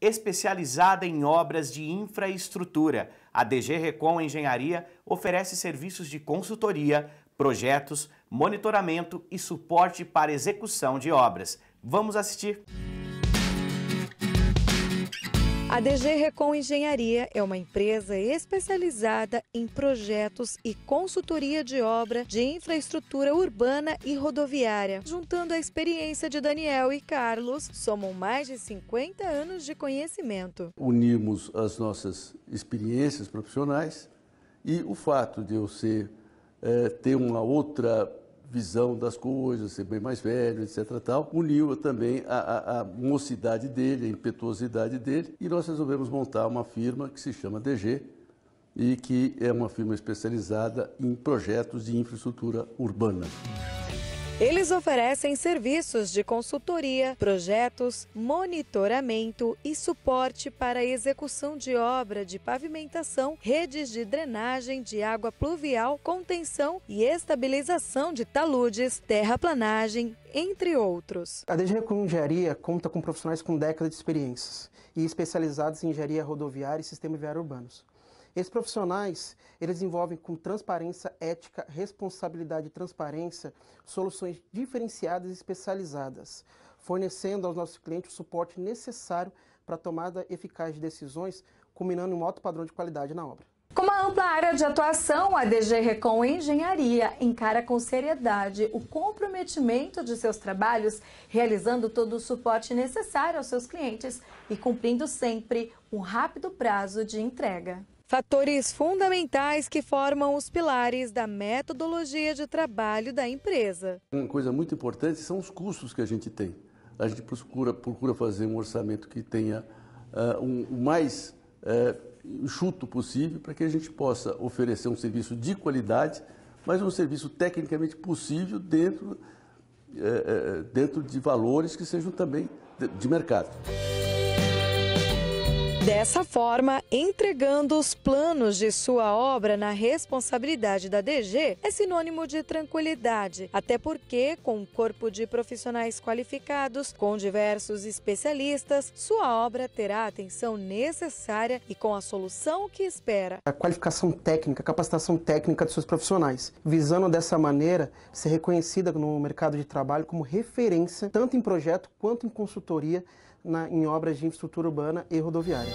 Especializada em obras de infraestrutura, a DG Recon Engenharia oferece serviços de consultoria, projetos, monitoramento e suporte para execução de obras. Vamos assistir! A DG Recon Engenharia é uma empresa especializada em projetos e consultoria de obra de infraestrutura urbana e rodoviária. Juntando a experiência de Daniel e Carlos, somam mais de 50 anos de conhecimento. Unimos as nossas experiências profissionais e o fato de eu ser, é, ter uma outra visão das coisas, ser bem mais velho, etc. Tal, uniu também a, a, a, mocidade dele, a impetuosidade dele, e nós resolvemos montar uma firma que se chama DG e que é uma firma especializada em projetos de infraestrutura urbana. Eles oferecem serviços de consultoria, projetos, monitoramento e suporte para a execução de obra de pavimentação, redes de drenagem de água pluvial, contenção e estabilização de taludes, terraplanagem, entre outros. A DGRECON Engenharia conta com profissionais com décadas de experiências e especializados em engenharia rodoviária e sistema viários urbanos. Esses profissionais, eles envolvem com transparência ética, responsabilidade e transparência, soluções diferenciadas e especializadas, fornecendo aos nossos clientes o suporte necessário para a tomada eficaz de decisões, culminando em um alto padrão de qualidade na obra. Com uma ampla área de atuação, a DG Recon Engenharia encara com seriedade o comprometimento de seus trabalhos, realizando todo o suporte necessário aos seus clientes e cumprindo sempre um rápido prazo de entrega fatores fundamentais que formam os pilares da metodologia de trabalho da empresa. Uma coisa muito importante são os custos que a gente tem. A gente procura, procura fazer um orçamento que tenha uh, um, o mais uh, enxuto possível para que a gente possa oferecer um serviço de qualidade, mas um serviço tecnicamente possível dentro, uh, dentro de valores que sejam também de, de mercado. Dessa forma, entregando os planos de sua obra na responsabilidade da DG é sinônimo de tranquilidade, até porque, com um corpo de profissionais qualificados, com diversos especialistas, sua obra terá a atenção necessária e com a solução que espera. A qualificação técnica, a capacitação técnica de seus profissionais, visando dessa maneira ser reconhecida no mercado de trabalho como referência, tanto em projeto quanto em consultoria na, em obras de infraestrutura urbana e rodoviária.